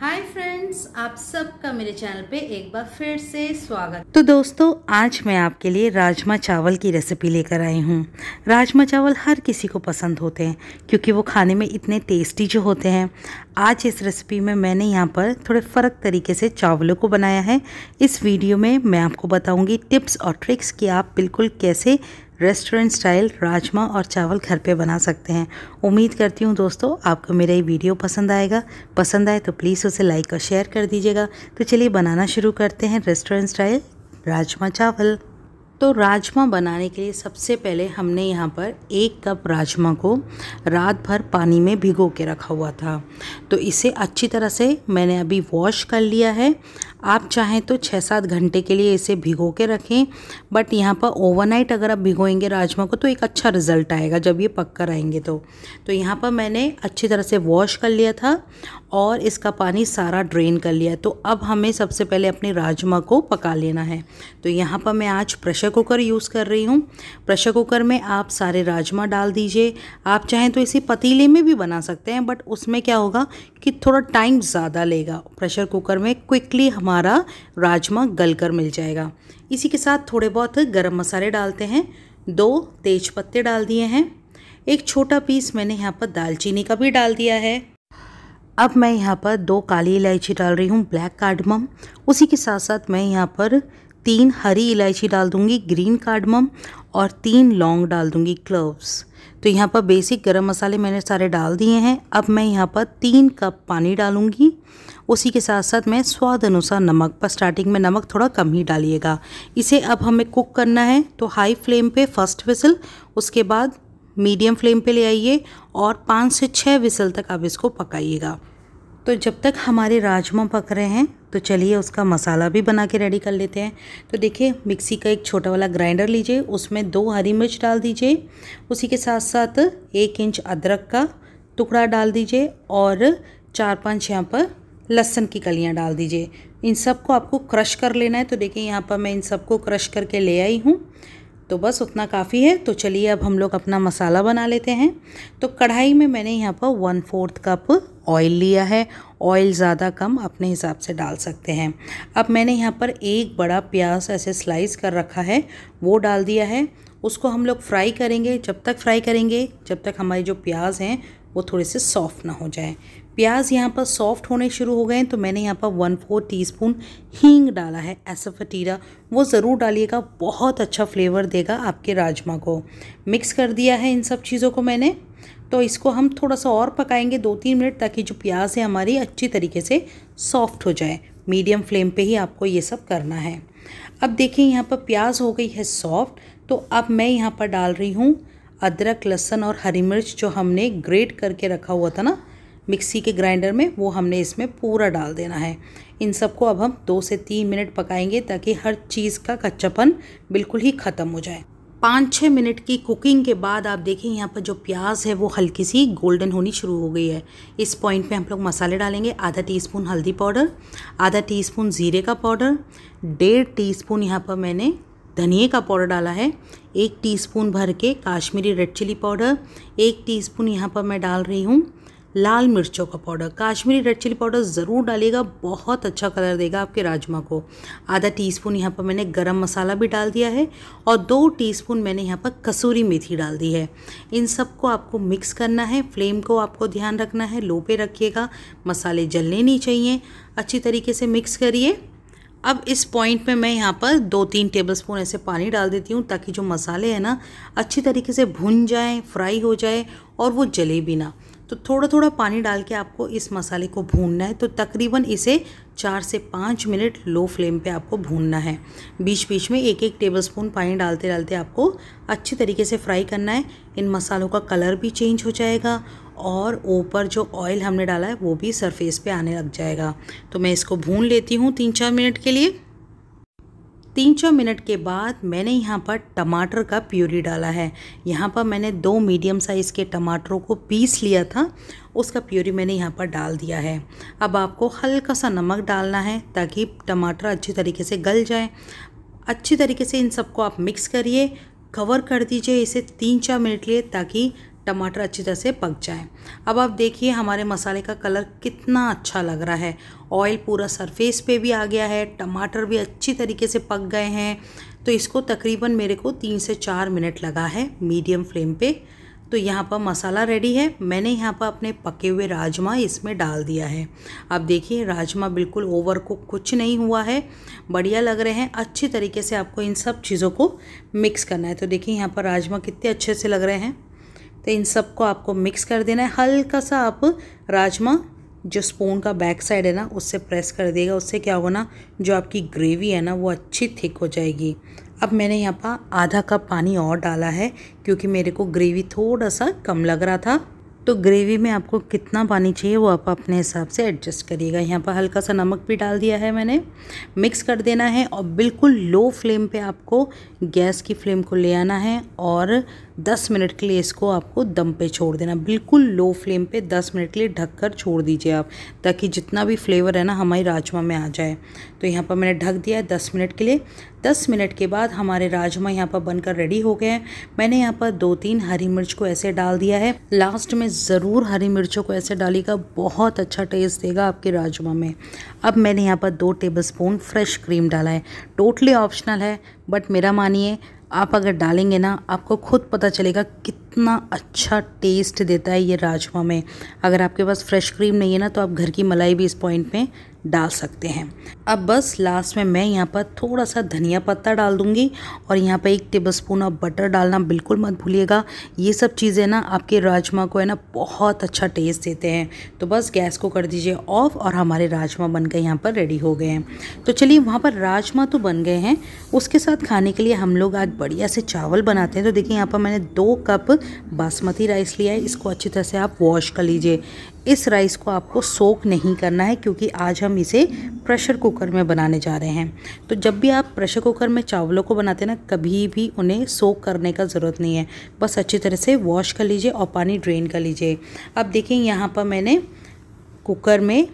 hi friends आप सबका मेरे चैनल पे एक बार फिर से स्वागत तो दोस्तों आज मैं आपके लिए राजमा चावल की रेसिपी लेकर आई हूँ राजमा चावल हर किसी को पसंद होते हैं क्योंकि वो खाने में इतने टेस्टी जो होते हैं आज इस रेसिपी में मैंने यहाँ पर थोड़े फ़र्क तरीके से चावलों को बनाया है इस वीडियो में मैं आपको बताऊँगी टिप्स और ट्रिक्स कि आप बिल्कुल कैसे रेस्टोरेंट स्टाइल राजमा और चावल घर पे बना सकते हैं उम्मीद करती हूँ दोस्तों आपको मेरा ये वीडियो पसंद आएगा पसंद आए तो प्लीज़ उसे लाइक और शेयर कर दीजिएगा तो चलिए बनाना शुरू करते हैं रेस्टोरेंट स्टाइल राजमा चावल तो राजमा बनाने के लिए सबसे पहले हमने यहाँ पर एक कप राजमा को रात भर पानी में भिगो के रखा हुआ था तो इसे अच्छी तरह से मैंने अभी वॉश कर लिया है आप चाहें तो छः सात घंटे के लिए इसे भिगो के रखें बट यहाँ पर ओवरनाइट अगर आप भिगोएंगे राजमा को तो एक अच्छा रिज़ल्ट आएगा जब ये पक कर आएंगे तो तो यहाँ पर मैंने अच्छी तरह से वॉश कर लिया था और इसका पानी सारा ड्रेन कर लिया तो अब हमें सबसे पहले अपने राजमा को पका लेना है तो यहाँ पर मैं आज प्रेशर कुकर यूज़ कर रही हूँ प्रेशर कुकर में आप सारे राजमा डाल दीजिए आप चाहें तो इसे पतीले में भी बना सकते हैं बट उसमें क्या होगा कि थोड़ा टाइम ज़्यादा लेगा प्रेशर कुकर में क्विकली हमारा राजमा गल कर मिल जाएगा इसी के साथ थोड़े बहुत गर्म मसाले डालते हैं दो तेज पत्ते डाल दिए हैं एक छोटा पीस मैंने यहाँ पर दालचीनी का भी डाल दिया है अब मैं यहाँ पर दो काली इलायची डाल रही हूँ ब्लैक कार्डमम उसी के साथ साथ मैं यहाँ पर तीन हरी इलायची डाल दूँगी ग्रीन कार्डमम और तीन लौंग डाल दूँगी क्लव्स तो यहाँ पर बेसिक गरम मसाले मैंने सारे डाल दिए हैं अब मैं यहाँ पर तीन कप पानी डालूँगी उसी के साथ साथ मैं स्वाद अनुसार नमक पर स्टार्टिंग में नमक थोड़ा कम ही डालिएगा इसे अब हमें कुक करना है तो हाई फ्लेम पर फर्स्ट विसल उसके बाद मीडियम फ्लेम पे ले आइए और पाँच से छः विसल तक आप इसको पकाइएगा तो जब तक हमारे राजमा पक रहे हैं तो चलिए उसका मसाला भी बना के रेडी कर लेते हैं तो देखिए मिक्सी का एक छोटा वाला ग्राइंडर लीजिए उसमें दो हरी मिर्च डाल दीजिए उसी के साथ साथ एक इंच अदरक का टुकड़ा डाल दीजिए और चार पांच यहाँ पर लहसन की कलियाँ डाल दीजिए इन सबको आपको क्रश कर लेना है तो देखिए यहाँ पर मैं इन सबको क्रश करके ले आई हूँ तो बस उतना काफ़ी है तो चलिए अब हम लोग अपना मसाला बना लेते हैं तो कढ़ाई में मैंने यहाँ पर वन फोर्थ कप ऑयल लिया है ऑयल ज़्यादा कम अपने हिसाब से डाल सकते हैं अब मैंने यहाँ पर एक बड़ा प्याज ऐसे स्लाइस कर रखा है वो डाल दिया है उसको हम लोग फ्राई करेंगे जब तक फ्राई करेंगे जब तक हमारे जो प्याज हैं वो थोड़े से सॉफ्ट ना हो जाए प्याज यहाँ पर सॉफ्ट होने शुरू हो गए हैं तो मैंने यहाँ पर वन फोर टी स्पून हींग डाला है एसफटीरा वो ज़रूर डालिएगा बहुत अच्छा फ्लेवर देगा आपके राजमा को मिक्स कर दिया है इन सब चीज़ों को मैंने तो इसको हम थोड़ा सा और पकाएंगे दो तीन मिनट ताकि जो प्याज है हमारी अच्छी तरीके से सॉफ्ट हो जाए मीडियम फ्लेम पे ही आपको ये सब करना है अब देखिए यहाँ पर प्याज हो गई है सॉफ्ट तो अब मैं यहाँ पर डाल रही हूँ अदरक लहसन और हरी मिर्च जो हमने ग्रेट करके रखा हुआ था ना मिक्सी के ग्राइंडर में वो हमने इसमें पूरा डाल देना है इन सबको अब हम दो से तीन मिनट पकाएंगे ताकि हर चीज़ का कच्चापन बिल्कुल ही ख़त्म हो जाए पाँच छः मिनट की कुकिंग के बाद आप देखें यहाँ पर जो प्याज है वो हल्की सी गोल्डन होनी शुरू हो गई है इस पॉइंट पे हम लोग मसाले डालेंगे आधा टीस्पून हल्दी पाउडर आधा टीस्पून ज़ीरे का पाउडर डेढ़ टीस्पून यहाँ पर मैंने धनिए का पाउडर डाला है एक टीस्पून भर के काश्मीरी रेड चिली पाउडर एक टीस्पून यहाँ पर मैं डाल रही हूँ लाल मिर्चों का powder Kashmiri red chilli powder ज़रूर डालिएगा बहुत अच्छा कलर देगा आपके राजमा को आधा टीस्पून यहाँ पर मैंने गरम मसाला भी डाल दिया है और दो टीस्पून मैंने यहाँ पर कसूरी मेथी डाल दी है इन सबको आपको मिक्स करना है फ्लेम को आपको ध्यान रखना है लो पे रखिएगा मसाले जलने नहीं चाहिए अच्छी तरीके से मिक्स करिए अब इस पॉइंट में मैं यहाँ पर दो तीन टेबलस्पून ऐसे पानी डाल देती हूँ ताकि जो मसाले हैं ना अच्छी तरीके से भुन जाएँ फ्राई हो जाए और वो जले भी ना तो थोड़ा थोड़ा पानी डाल के आपको इस मसाले को भूनना है तो तकरीबन इसे चार से पाँच मिनट लो फ्लेम पे आपको भूनना है बीच बीच में एक एक टेबलस्पून पानी डालते डालते आपको अच्छी तरीके से फ्राई करना है इन मसालों का कलर भी चेंज हो जाएगा और ऊपर जो ऑयल हमने डाला है वो भी सरफेस पे आने लग जाएगा तो मैं इसको भून लेती हूँ तीन चार मिनट के लिए तीन चार मिनट के बाद मैंने यहाँ पर टमाटर का प्यूरी डाला है यहाँ पर मैंने दो मीडियम साइज़ के टमाटरों को पीस लिया था उसका प्यूरी मैंने यहाँ पर डाल दिया है अब आपको हल्का सा नमक डालना है ताकि टमाटर अच्छी तरीके से गल जाए अच्छी तरीके से इन सबको आप मिक्स करिए कवर कर दीजिए इसे तीन चार मिनट लिए ताकि टमाटर अच्छी तरह से पक जाए अब आप देखिए हमारे मसाले का कलर कितना अच्छा लग रहा है ऑयल पूरा सरफेस पे भी आ गया है टमाटर भी अच्छी तरीके से पक गए हैं तो इसको तकरीबन मेरे को तीन से चार मिनट लगा है मीडियम फ्लेम पे तो यहाँ पर मसाला रेडी है मैंने यहाँ पर अपने पके हुए राजमा इसमें डाल दिया है आप देखिए राजमा बिल्कुल ओवर कुक कुछ नहीं हुआ है बढ़िया लग रहे हैं अच्छी तरीके से आपको इन सब चीज़ों को मिक्स करना है तो देखिए यहाँ पर राजमा कितने अच्छे से लग रहे हैं तो इन सबको आपको मिक्स कर देना है हल्का सा आप राजमा जो स्पून का बैक साइड है ना उससे प्रेस कर देगा उससे क्या होगा ना जो आपकी ग्रेवी है ना वो अच्छी थिक हो जाएगी अब मैंने यहाँ पर आधा कप पानी और डाला है क्योंकि मेरे को ग्रेवी थोड़ा सा कम लग रहा था तो ग्रेवी में आपको कितना पानी चाहिए वो आप अपने हिसाब से एडजस्ट करिएगा यहाँ पर हल्का सा नमक भी डाल दिया है मैंने मिक्स कर देना है और बिल्कुल लो फ्लेम पे आपको गैस की फ्लेम को ले आना है और 10 मिनट के लिए इसको आपको दम पे छोड़ देना बिल्कुल लो फ्लेम पे 10 मिनट के लिए ढककर छोड़ दीजिए आप ताकि जितना भी फ्लेवर है ना हमारे राजमा में आ जाए तो यहाँ पर मैंने ढक दिया है दस मिनट के लिए दस मिनट के बाद हमारे राजमा यहाँ पर बनकर रेडी हो गए हैं मैंने यहाँ पर दो तीन हरी मिर्च को ऐसे डाल दिया है लास्ट में ज़रूर हरी मिर्चों को ऐसे डालेगा बहुत अच्छा टेस्ट देगा आपके राजमा में अब मैंने यहाँ पर दो टेबल स्पून फ्रेश क्रीम डाला है टोटली ऑप्शनल है बट मेरा मानिए आप अगर डालेंगे ना आपको खुद पता चलेगा कि इतना अच्छा टेस्ट देता है ये राजमा में अगर आपके पास फ्रेश क्रीम नहीं है ना तो आप घर की मलाई भी इस पॉइंट में डाल सकते हैं अब बस लास्ट में मैं यहाँ पर थोड़ा सा धनिया पत्ता डाल दूँगी और यहाँ पर एक टेबल स्पून ऑफ बटर डालना बिल्कुल मत भूलिएगा ये सब चीज़ें ना आपके राजमा को है ना बहुत अच्छा टेस्ट देते हैं तो बस गैस को कर दीजिए ऑफ और हमारे राजमा बन गए यहाँ पर रेडी हो गए हैं तो चलिए वहाँ पर राजमा तो बन गए हैं उसके साथ खाने के लिए हम लोग आज बढ़िया से चावल बनाते हैं तो देखिए यहाँ पर मैंने दो कप बासमती राइस लिया है इसको अच्छी तरह से आप वॉश कर लीजिए इस राइस को आपको सोक नहीं करना है क्योंकि आज हम इसे प्रेशर कुकर में बनाने जा रहे हैं तो जब भी आप प्रेशर कुकर में चावलों को बनाते हैं ना कभी भी उन्हें सोक करने का ज़रूरत नहीं है बस अच्छी तरह से वॉश कर लीजिए और पानी ड्रेन कर लीजिए अब देखिए यहाँ पर मैंने कुकर में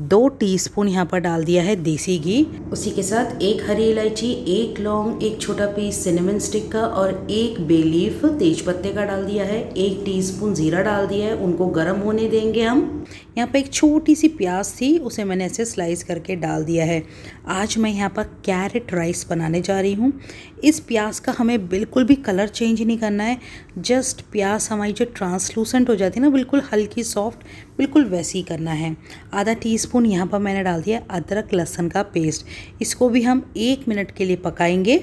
दो टीस्पून यहाँ पर डाल दिया है देसी घी उसी के साथ एक हरी इलायची एक लौंग एक छोटा पीस सिनेमन स्टिक का और एक बेलीफ तेज पत्ते का डाल दिया है एक टीस्पून जीरा डाल दिया है उनको गर्म होने देंगे हम यहाँ पर एक छोटी सी प्याज थी उसे मैंने ऐसे स्लाइस करके डाल दिया है आज मैं यहाँ पर कैरेट राइस बनाने जा रही हूँ इस प्याज का हमें बिल्कुल भी कलर चेंज नहीं करना है जस्ट प्याज हमारी जो ट्रांसलूसेंट हो जाती है ना बिल्कुल हल्की सॉफ्ट बिल्कुल वैसी ही करना है आधा टी स्पून यहाँ पर मैंने डाल दिया अदरक लहसन का पेस्ट इसको भी हम एक मिनट के लिए पकाएंगे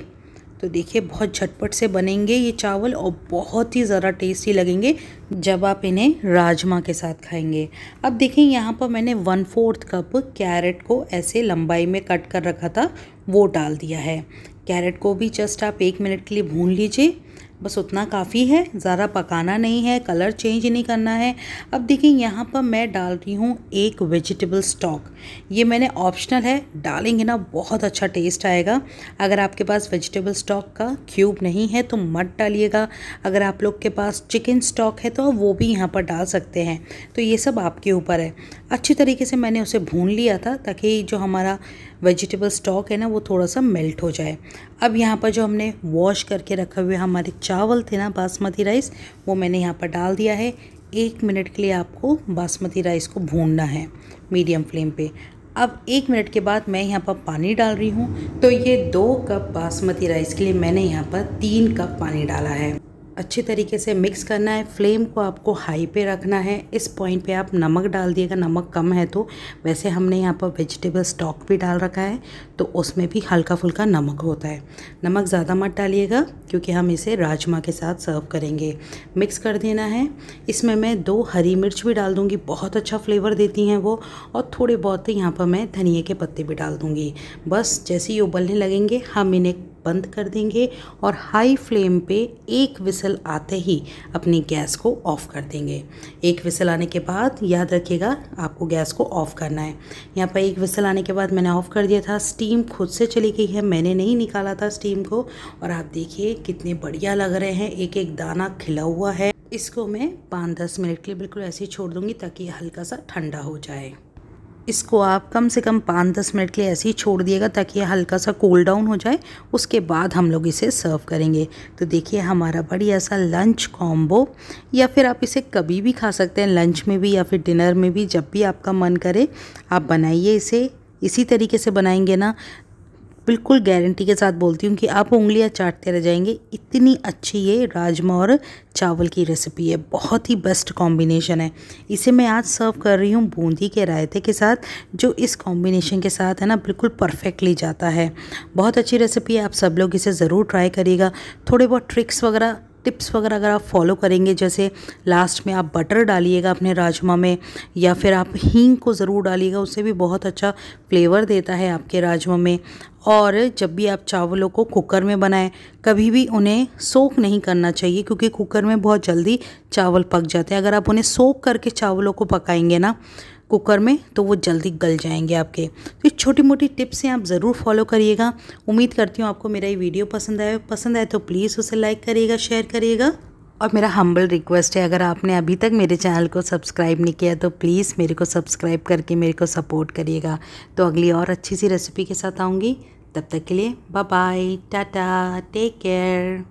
तो देखिए बहुत झटपट से बनेंगे ये चावल और बहुत ही ज़्यादा टेस्टी लगेंगे जब आप इन्हें राजमा के साथ खाएंगे अब देखें यहाँ पर मैंने वन फोर्थ कप कैरेट को ऐसे लंबाई में कट कर रखा था वो डाल दिया है कैरेट को भी जस्ट आप एक मिनट के लिए भून लीजिए बस उतना काफ़ी है ज़्यादा पकाना नहीं है कलर चेंज नहीं करना है अब देखिए यहाँ पर मैं डाल रही हूँ एक वेजिटेबल स्टॉक ये मैंने ऑप्शनल है डालेंगे ना बहुत अच्छा टेस्ट आएगा अगर आपके पास वेजिटेबल स्टॉक का क्यूब नहीं है तो मत डालिएगा अगर आप लोग के पास चिकन स्टॉक है तो वो भी यहाँ पर डाल सकते हैं तो ये सब आपके ऊपर है अच्छी तरीके से मैंने उसे भून लिया था ताकि जो हमारा वेजिटेबल स्टॉक है ना वो थोड़ा सा मेल्ट हो जाए अब यहाँ पर जो हमने वॉश करके रखे हुए हमारे चावल थे ना बासमती राइस वो मैंने यहाँ पर डाल दिया है एक मिनट के लिए आपको बासमती राइस को भूनना है मीडियम फ्लेम पे अब एक मिनट के बाद मैं यहाँ पर पानी डाल रही हूँ तो ये दो कप बासमती राइस के लिए मैंने यहाँ पर तीन कप पानी डाला है अच्छी तरीके से मिक्स करना है फ्लेम को आपको हाई पे रखना है इस पॉइंट पे आप नमक डाल दिएगा नमक कम है तो वैसे हमने यहाँ पर वेजिटेबल स्टॉक भी डाल रखा है तो उसमें भी हल्का फुल्का नमक होता है नमक ज़्यादा मत डालिएगा क्योंकि हम इसे राजमा के साथ सर्व करेंगे मिक्स कर देना है इसमें मैं दो हरी मिर्च भी डाल दूँगी बहुत अच्छा फ्लेवर देती हैं वो और थोड़े बहुत यहाँ पर मैं धनिए के पत्ते भी डाल दूँगी बस जैसे ही उबलने लगेंगे हम इन्हें बंद कर देंगे और हाई फ्लेम पे एक विसल आते ही अपनी गैस को ऑफ़ कर देंगे एक विसल आने के बाद याद रखिएगा आपको गैस को ऑफ़ करना है यहाँ पर एक विसल आने के बाद मैंने ऑफ़ कर दिया था स्टीम खुद से चली गई है मैंने नहीं निकाला था स्टीम को और आप देखिए कितने बढ़िया लग रहे हैं एक एक दाना खिला हुआ है इसको मैं पाँच दस मिनट के लिए बिल्कुल ऐसे ही छोड़ दूंगी ताकि हल्का सा ठंडा हो जाए इसको आप कम से कम पाँच दस मिनट के लिए ऐसे ही छोड़ दिएगा ताकि ये हल्का सा कूल डाउन हो जाए उसके बाद हम लोग इसे सर्व करेंगे तो देखिए हमारा बढ़िया सा लंच कॉम्बो या फिर आप इसे कभी भी खा सकते हैं लंच में भी या फिर डिनर में भी जब भी आपका मन करे आप बनाइए इसे इसी तरीके से बनाएंगे ना बिल्कुल गारंटी के साथ बोलती हूँ कि आप उंगलियाँ चाटते रह जाएंगे इतनी अच्छी ये राजमा और चावल की रेसिपी है बहुत ही बेस्ट कॉम्बिनेशन है इसे मैं आज सर्व कर रही हूँ बूंदी के रायते के साथ जो इस कॉम्बिनेशन के साथ है ना बिल्कुल परफेक्टली जाता है बहुत अच्छी रेसिपी है आप सब लोग इसे ज़रूर ट्राई करिएगा थोड़े बहुत ट्रिक्स वगैरह टिप्स वगैरह अगर आप फॉलो करेंगे जैसे लास्ट में आप बटर डालिएगा अपने राजमा में या फिर आप हींग को ज़रूर डालिएगा उससे भी बहुत अच्छा फ्लेवर देता है आपके राजमा में और जब भी आप चावलों को कुकर में बनाएं कभी भी उन्हें सोख नहीं करना चाहिए क्योंकि कुकर में बहुत जल्दी चावल पक जाते हैं अगर आप उन्हें सोख करके चावलों को पकाएंगे ना कुकर में तो वो जल्दी गल जाएंगे आपके तो छोटी मोटी टिप्स हैं आप ज़रूर फॉलो करिएगा उम्मीद करती हूँ आपको मेरा ये वीडियो पसंद आए पसंद आए तो प्लीज़ उसे लाइक करिएगा शेयर करिएगा और मेरा हम्बल रिक्वेस्ट है अगर आपने अभी तक मेरे चैनल को सब्सक्राइब नहीं किया तो प्लीज़ मेरे को सब्सक्राइब करके मेरे को सपोर्ट करिएगा तो अगली और अच्छी सी रेसिपी के साथ आऊँगी तब तक के लिए bye bye tata take care